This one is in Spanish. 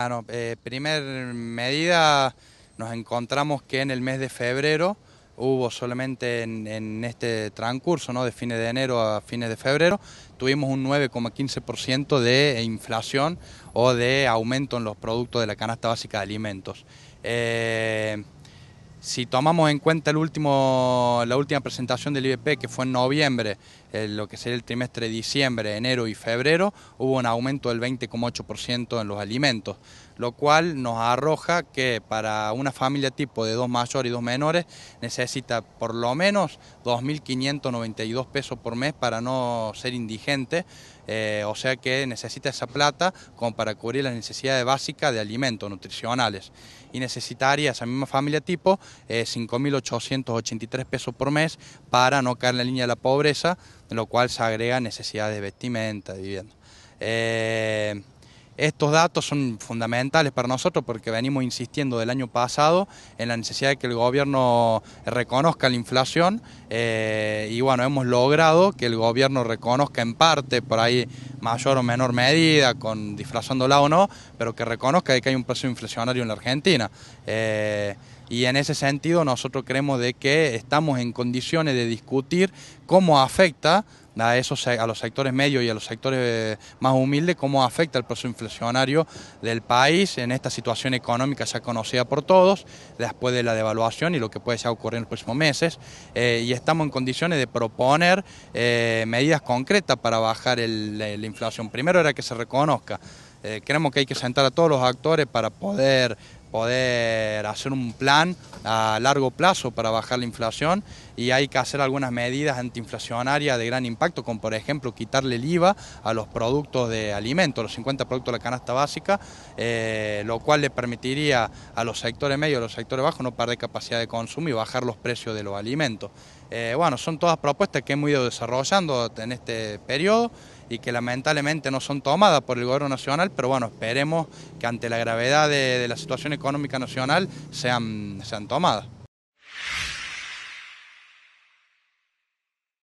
Bueno, eh, primer medida, nos encontramos que en el mes de febrero hubo solamente en, este transcurso, ¿no? de fines de enero a fines de febrero, tuvimos un 9,15% de inflación o de aumento en los productos de la canasta básica de alimentos. Eh, si tomamos en cuenta el último, la última presentación del IBP, que fue en noviembre, eh, lo que sería el trimestre de diciembre, enero y febrero, hubo un aumento del 20,8% en los alimentos, lo cual nos arroja que para una familia tipo de dos mayores y dos menores necesita por lo menos 2.592 pesos por mes para no ser indigente, eh, o sea que necesita esa plata como para cubrir las necesidades básicas de alimentos nutricionales. Y necesitaría esa misma familia tipo 5.883 eh, pesos por mes para no caer en la línea de la pobreza, de lo cual se agrega necesidades de vestimenta, y vivienda. Eh, estos datos son fundamentales para nosotros porque venimos insistiendo del año pasado en la necesidad de que el gobierno reconozca la inflación eh, y bueno, hemos logrado que el gobierno reconozca en parte, por ahí mayor o menor medida, con disfrazándola o no, pero que reconozca que hay un precio inflacionario en la Argentina. Eh, y en ese sentido nosotros creemos de que estamos en condiciones de discutir cómo afecta a, esos, a los sectores medios y a los sectores eh, más humildes, cómo afecta el proceso inflacionario del país en esta situación económica ya conocida por todos, después de la devaluación y lo que puede ocurrir en los próximos meses. Eh, y estamos en condiciones de proponer eh, medidas concretas para bajar la, inflación. Primero era que se reconozca. creemos que hay que sentar a todos los actores para poder poder hacer un plan a largo plazo para bajar la inflación y hay que hacer algunas medidas antiinflacionarias de gran impacto, como por ejemplo quitarle el IVA a los productos de alimentos, los 50 productos de la canasta básica, eh, lo cual le permitiría a los sectores medios, a los sectores bajos, no perder capacidad de consumo y bajar los precios de los alimentos. Eh, bueno, son todas propuestas que hemos ido desarrollando en este periodo y que lamentablemente no son tomadas por el Gobierno Nacional, pero bueno, esperemos que ante la gravedad de, de la situación económica nacional sean, sean tomadas.